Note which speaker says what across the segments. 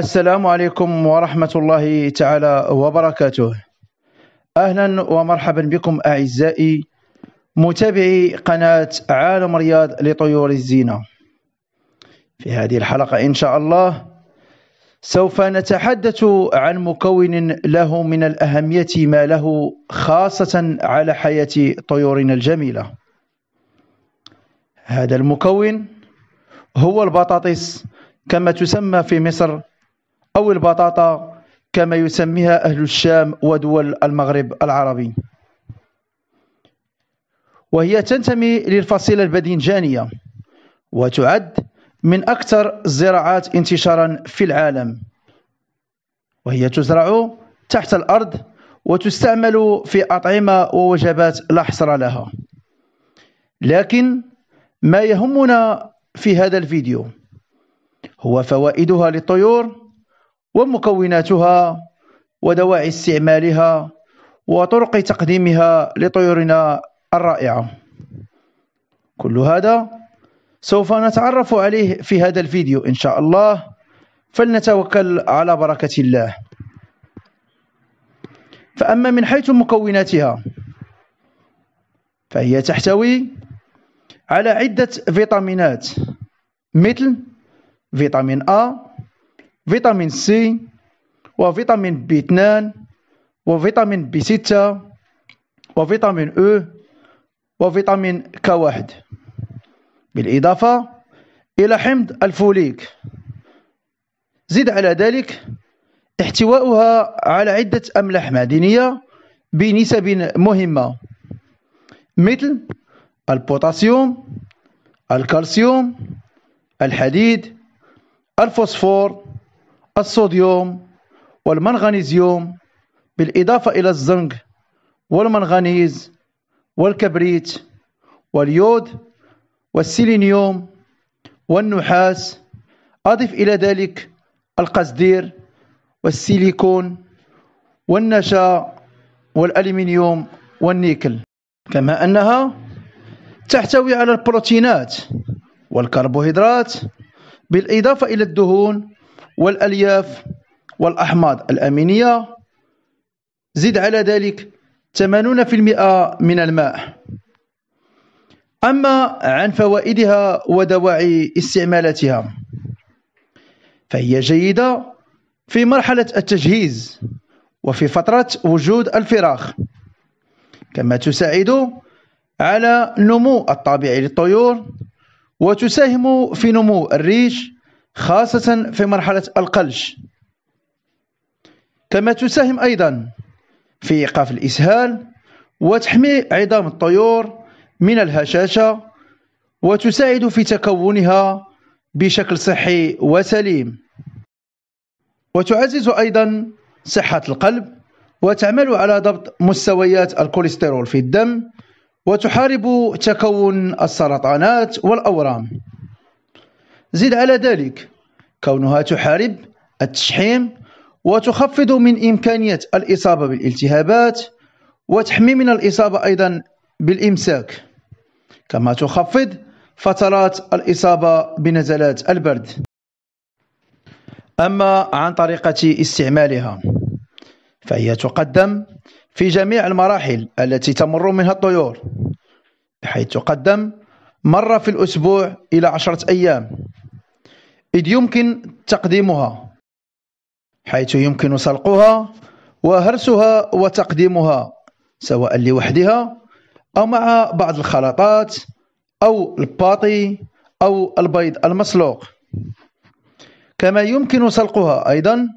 Speaker 1: السلام عليكم ورحمة الله تعالى وبركاته أهلا ومرحبا بكم أعزائي متابعي قناة عالم رياض لطيور الزينة في هذه الحلقة إن شاء الله سوف نتحدث عن مكون له من الأهمية ما له خاصة على حياة طيورنا الجميلة هذا المكون هو البطاطس كما تسمى في مصر أو البطاطا كما يسميها أهل الشام ودول المغرب العربي وهي تنتمي للفصيلة الباذنجانية وتعد من أكثر الزراعات انتشارا في العالم وهي تزرع تحت الأرض وتستعمل في أطعمة ووجبات لا حصر لها لكن ما يهمنا في هذا الفيديو هو فوائدها للطيور ومكوناتها ودواعي استعمالها وطرق تقديمها لطيورنا الرائعة كل هذا سوف نتعرف عليه في هذا الفيديو إن شاء الله فلنتوكل على بركة الله فأما من حيث مكوناتها فهي تحتوي على عدة فيتامينات مثل فيتامين A فيتامين سي وفيتامين بي 2 وفيتامين بي 6 وفيتامين او وفيتامين ك1 بالإضافة إلى حمض الفوليك زد على ذلك احتواؤها على عدة أملاح معدنية بنسب مهمة مثل البوتاسيوم الكالسيوم الحديد الفوسفور الصوديوم والمنغنيزيوم بالإضافة إلى الزنك والمنغنيز والكبريت واليود والسيلينيوم والنحاس أضف إلى ذلك القصدير والسيليكون والنشا والألمنيوم والنيكل كما أنها تحتوي على البروتينات والكربوهيدرات بالإضافة إلى الدهون والألياف والأحماض الأمينية زد على ذلك 80% من الماء أما عن فوائدها ودواعي استعمالاتها فهي جيدة في مرحلة التجهيز وفي فترة وجود الفراخ كما تساعد على نمو الطبيعي للطيور وتساهم في نمو الريش خاصة في مرحلة القلش كما تساهم أيضا في إيقاف الإسهال وتحمي عظام الطيور من الهشاشة وتساعد في تكونها بشكل صحي وسليم وتعزز أيضا صحة القلب وتعمل على ضبط مستويات الكوليسترول في الدم وتحارب تكون السرطانات والأورام زد على ذلك كونها تحارب التشحيم وتخفض من إمكانية الإصابة بالالتهابات وتحمي من الإصابة أيضا بالإمساك كما تخفض فترات الإصابة بنزلات البرد أما عن طريقة استعمالها فهي تقدم في جميع المراحل التي تمر منها الطيور بحيث تقدم مرة في الأسبوع إلى عشرة أيام إذ يمكن تقديمها حيث يمكن سلقها وهرسها وتقديمها سواء لوحدها أو مع بعض الخلطات أو الباطي أو البيض المسلوق كما يمكن سلقها أيضا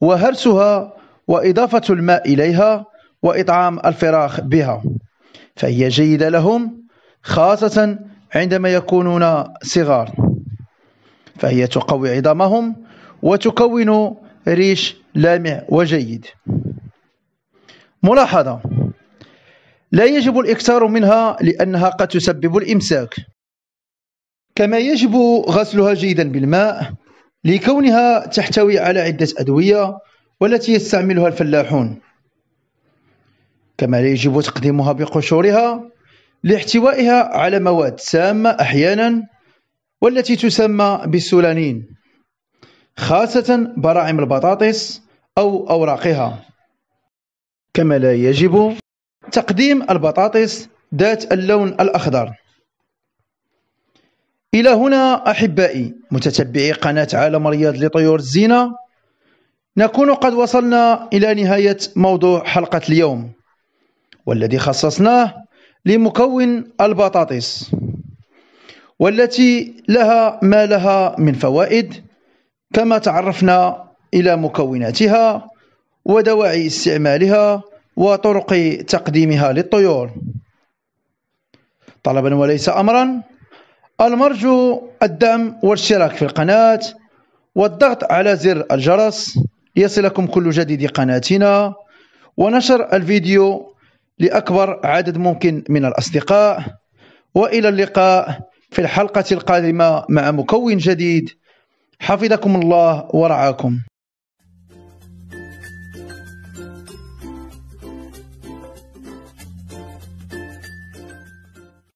Speaker 1: وهرسها وإضافة الماء إليها وإطعام الفراخ بها فهي جيدة لهم خاصة عندما يكونون صغار فهي تقوي عظامهم وتكون ريش لامع وجيد ملاحظة لا يجب الإكثار منها لأنها قد تسبب الإمساك كما يجب غسلها جيدا بالماء لكونها تحتوي على عدة أدوية والتي يستعملها الفلاحون كما لا يجب تقديمها بقشورها لاحتوائها على مواد سامة أحيانا والتي تسمى بالسولانين خاصة براعم البطاطس أو أوراقها كما لا يجب تقديم البطاطس ذات اللون الأخضر إلى هنا أحبائي متتبعي قناة عالم رياض لطيور الزينة نكون قد وصلنا إلى نهاية موضوع حلقة اليوم والذي خصصناه لمكون البطاطس والتي لها ما لها من فوائد كما تعرفنا إلى مكوناتها ودواعي استعمالها وطرق تقديمها للطيور طلبا وليس أمرا المرجو الدعم والاشتراك في القناة والضغط على زر الجرس ليصلكم كل جديد قناتنا ونشر الفيديو لأكبر عدد ممكن من الأصدقاء وإلى اللقاء في الحلقة القادمة مع مكون جديد حفظكم الله ورعاكم